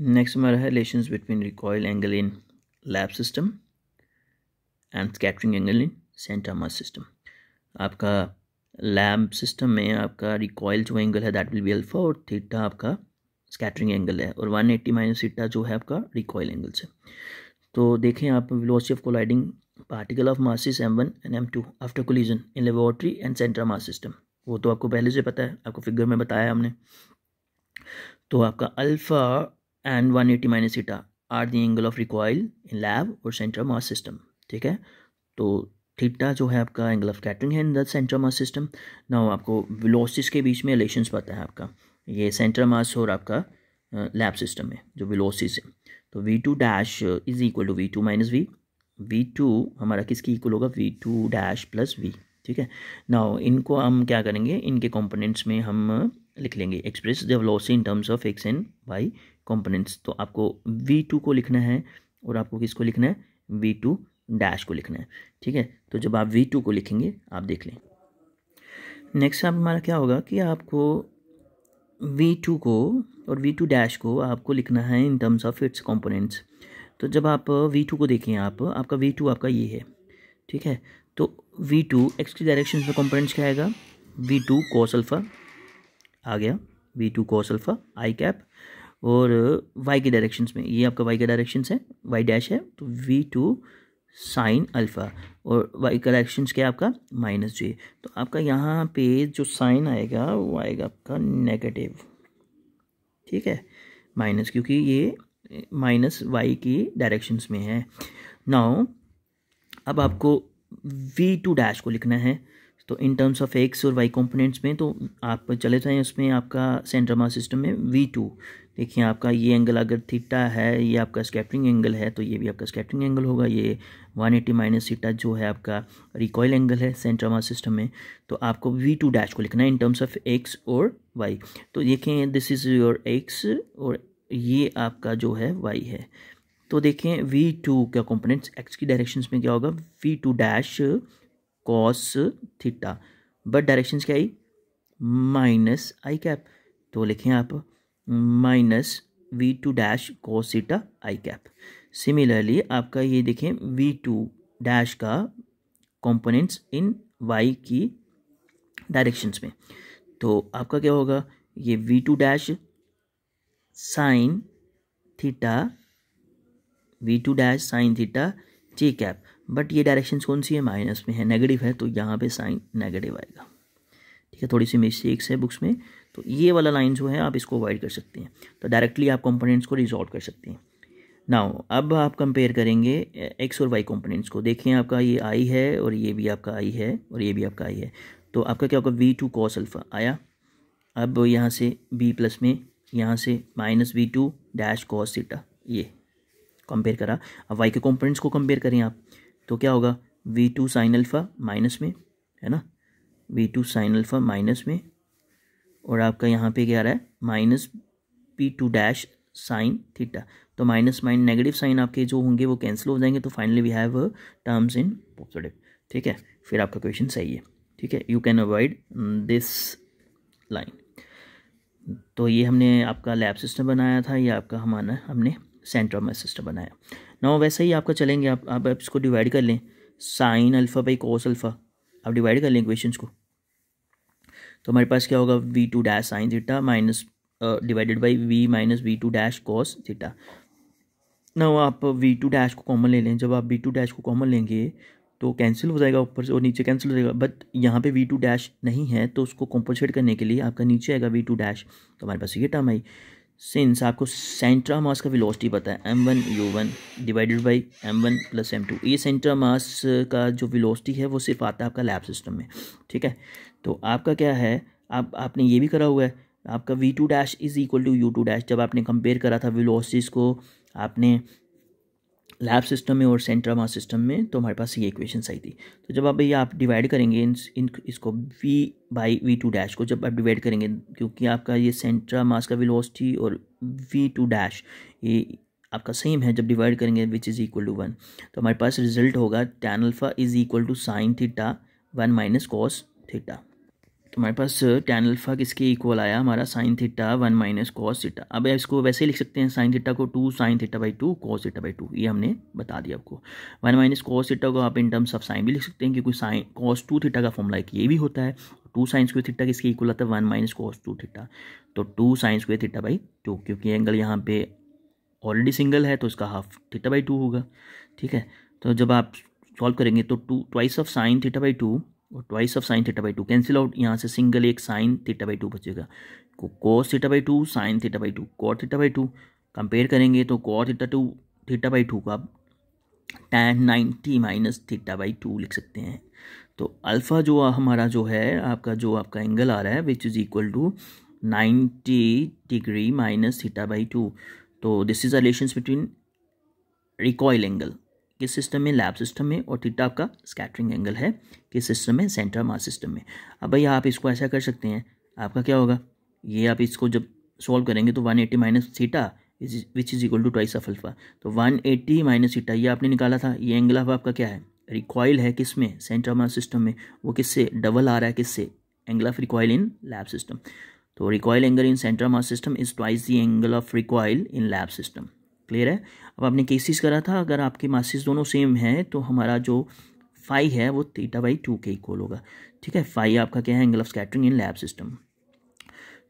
next हमारा है relation between recoil angle in lab system and scattering angle in centre mass system आपका lab system में आपका recoil जो एंगल है दैट विल बी अल्फा और थीटा आपका स्कैटरिंग एंगल है और 180 एट्टी माइनस थीटा जो है आपका रिकॉयल एंगल से तो देखें आप velocity of colliding particle of masses M one and M two after collision in laboratory and centre mass system वो तो आपको पहले से पता है आपको फिगर में बताया हमने तो आपका alpha and 180 eighty minus theta are the angle of recoil in lab और सेंट्रल मास सिस्टम ठीक है तो थीटा जो है आपका एंगल ऑफ कैटरिंग है in the central mass system ना आपको विलोसिस के बीच में रिलेशन पता है आपका ये सेंट्रल मास और आपका लैब सिस्टम है जो विलोसिस है तो we two dash is equal to V two minus V V two हमारा किसकी इक्वल होगा we two dash plus V ठीक है ना इनको हम क्या करेंगे इनके कंपोनेंट्स में हम लिख लेंगे express the velocity in terms of X and Y components तो आपको वी टू को लिखना है और आपको किसको लिखना है वी टू डैश को लिखना है ठीक है तो जब आप वी टू को लिखेंगे आप देख लें नेक्स्ट आप हमारा क्या होगा कि आपको वी टू को और वी टू डैश को आपको लिखना है in terms of its components तो जब आप वी टू को देखें आप आपका वी टू आपका ये है ठीक है तो वी टू एक्स की डायरेक्शन में कॉम्पोनेंट्स क्या आएगा वी टू कोसल्फा आ गया v two cos alpha i cap और वाई के डायरेक्शन में ये आपका वाई का डायरेक्शन है वाई डैश है तो वी टू साइन अल्फ़ा और वाई का डायरेक्शन क्या है आपका माइनस जे तो आपका यहाँ पे जो साइन आएगा वो आएगा आपका नेगेटिव ठीक है माइनस क्योंकि ये माइनस वाई की डायरेक्शन में है नाउ अब आपको वी टू डैश को लिखना है तो इन टर्म्स ऑफ एक्स और वाई कंपोनेंट्स में तो आप चले जाएँ उसमें आपका सेंट्रमा सिस्टम में वी टू देखिए आपका ये एंगल अगर थीटा है ये आपका स्कैटरिंग एंगल है तो ये भी आपका स्कैटरिंग एंगल होगा ये 180 एटी माइनस थीटा जो है आपका रिकॉयल एंगल है सेंट्रामा सिस्टम में तो आपको वी टू डैश को लिखना है इन टर्म्स ऑफ एक्स और वाई तो देखें दिस इज़ योर एक्स और ये आपका जो है वाई है तो देखें वी टू का कॉम्पोनेंट्स एक्स की डायरेक्शन में क्या होगा we two dash cos theta but direction क्या आई माइनस आई कैप तो लिखें आप minus v two dash cos theta i cap similarly आपका ये देखें वी टू डैश का कंपोनेंट्स इन वाई की डायरेक्शंस में तो आपका क्या होगा ये v two dash sine theta v two dash sine theta j cap but ये डायरेक्शंस कौन सी है माइनस में है नेगेटिव है तो यहाँ पे साइन नेगेटिव आएगा या थोड़ी सी मिस्टेक्स है बुक्स में तो ये वाला लाइन जो है आप इसको अवॉइड कर सकते हैं तो डायरेक्टली आप कंपोनेंट्स को रिजॉल्व कर सकते हैं नाउ अब आप कंपेयर करेंगे एक्स और वाई कंपोनेंट्स को देखें आपका ये आई है और ये भी आपका आई है और ये भी आपका आई है तो आपका क्या होगा वी टू कॉस अल्फ़ा आया अब यहाँ से बी प्लस में यहाँ से minus v two dash cos theta ये कंपेयर करा अब वाई के कंपोनेंट्स को कंपेयर करें आप तो क्या होगा we two sine alpha minus में है ना v two sine alpha minus में और आपका यहाँ पे क्या आ रहा है minus p two dash sine theta तो माइनस माइन नेगेटिव साइन आपके जो होंगे वो कैंसिल हो जाएंगे तो finally we have terms in positive ठीक है फिर आपका क्वेश्चन सही है ठीक है you can avoid this line तो ये हमने आपका लैब सिस्टम बनाया था ये आपका हमारा हमने सेंटर में सिस्टम बनाया ना वैसे ही आपका चलेंगे आप आप इसको डिवाइड कर लें sine alpha by cos alpha आप डिवाइड कर लें क्वेश्चन को तो हमारे पास क्या होगा we two dash sine theta minus divided by v minus v two dash cos theta ना आप वी टू डैश को कॉमन ले लें जब आप वी टू डैश को कॉमन लेंगे तो कैंसिल हो जाएगा ऊपर से और नीचे कैंसिल हो जाएगा बट यहाँ पे वी टू डैश नहीं है तो उसको कॉम्पनसेट करने के लिए आपका नीचे आएगा वी टू डैश तो हमारे पास ये टर्म आई सिंस आपको सेंट्रा मास का वेलोसिटी पता है m one u one divided by m one plus m two ये सेंट्रा मास का जो वेलोसिटी है वो सिर्फ आता है आपका लैब सिस्टम में ठीक है तो आपका क्या है आप आपने ये भी करा हुआ है आपका v two dash is equal to u two dash जब आपने कंपेयर करा था वेलोसिटीज़ को आपने लैब सिस्टम में और सेंट्रामा सिस्टम में तो हमारे पास ये इक्वेशन आई थी तो जब आप भैया आप डिवाइड करेंगे इन, इन इसको v by v two dash को जब आप डिवाइड करेंगे क्योंकि आपका ये सेंट्रा मास का वेलोसिटी और वी टू डैश ये आपका सेम है जब डिवाइड करेंगे which is equal to one तो हमारे पास रिजल्ट होगा tan alpha is equal to sine theta one minus cos theta तो हमारे पास टेन अल्फा किसके इक्वल आया हमारा sine theta one minus cos theta अब इसको वैसे ही लिख सकते हैं साइन थीटा को two sine theta by two cos theta by two ये हमने बता दिया आपको वन माइनस कॉस थीटा को आप इन टर्म्स ऑफ साइन भी लिख सकते हैं क्योंकि साइन कॉस टू थीटा का फॉर्मूला एक ये भी होता है टू साइन स्क्वेयर थीटा किसके इक्वल आता है one minus cos two theta तो two sine square theta by two क्योंकि एंगल यहाँ पे ऑलरेडी सिंगल है तो इसका हाफ थीटा बाई टू होगा ठीक है तो जब आप सॉल्व करेंगे तो two twice of sine theta by two और twice of sine theta by two cancel out यहाँ से सिंगल एक साइन थीटा बाई टू बचेगा को cos theta by two sine theta by two cot theta by two compare करेंगे तो cot theta two theta by two का tan ninety minus theta by two लिख सकते हैं तो अल्फ़ा जो हमारा जो है आपका जो आपका एंगल आ रहा है which is equal to ninety degree minus theta by two तो this is a relation between recoil angle किस सिस्टम में लैब सिस्टम में और थीटा आपका स्कैटरिंग एंगल है किस सिस्टम में सेंटर मास सिस्टम में अब भाई आप इसको ऐसा कर सकते हैं आपका क्या होगा ये आप इसको जब सॉल्व करेंगे तो one eighty minus theta which is equal to twice of alpha तो वन एटी माइनस थीटा ये आपने निकाला था ये एंगल ऑफ आपका क्या है रिकॉयल है किस में सेंटर मास सिस्टम में वो किससे डबल आ रहा है किससे angle of recoil in lab system तो recoil angle in centre mass system is twice the angle of recoil in lab system clear है अब आपने केसिस करा था अगर आपके मासिस दोनों सेम हैं तो हमारा जो फाई है वो थीटा बाई टू के इक्वल होगा ठीक है फाई आपका क्या है angle of scattering in lab system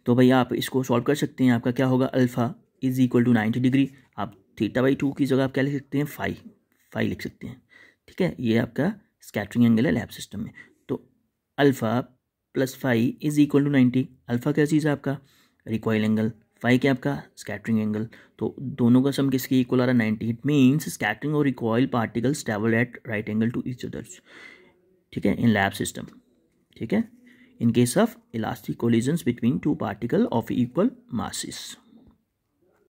तो भैया आप इसको सॉल्व कर सकते हैं आपका क्या होगा alpha is equal to ninety degree आप थीटा बाई टू की जगह आप क्या लिख सकते हैं फाई फाई लिख सकते हैं ठीक है ये आपका स्कैटरिंग एंगल है लैब सिस्टम में तो alpha plus phi is equal to ninety alpha क्या चीज़ है आपका रिकॉयल एंगल फाइव क्या आपका स्कैटरिंग एंगल तो दोनों का सम किसके इक्वल आ रहा है नाइन्टी इट मीन्स स्कैटरिंग और recoil particles travel at right angle to each others ठीक है इन लैब सिस्टम ठीक है in case of elastic collisions between two particle of equal masses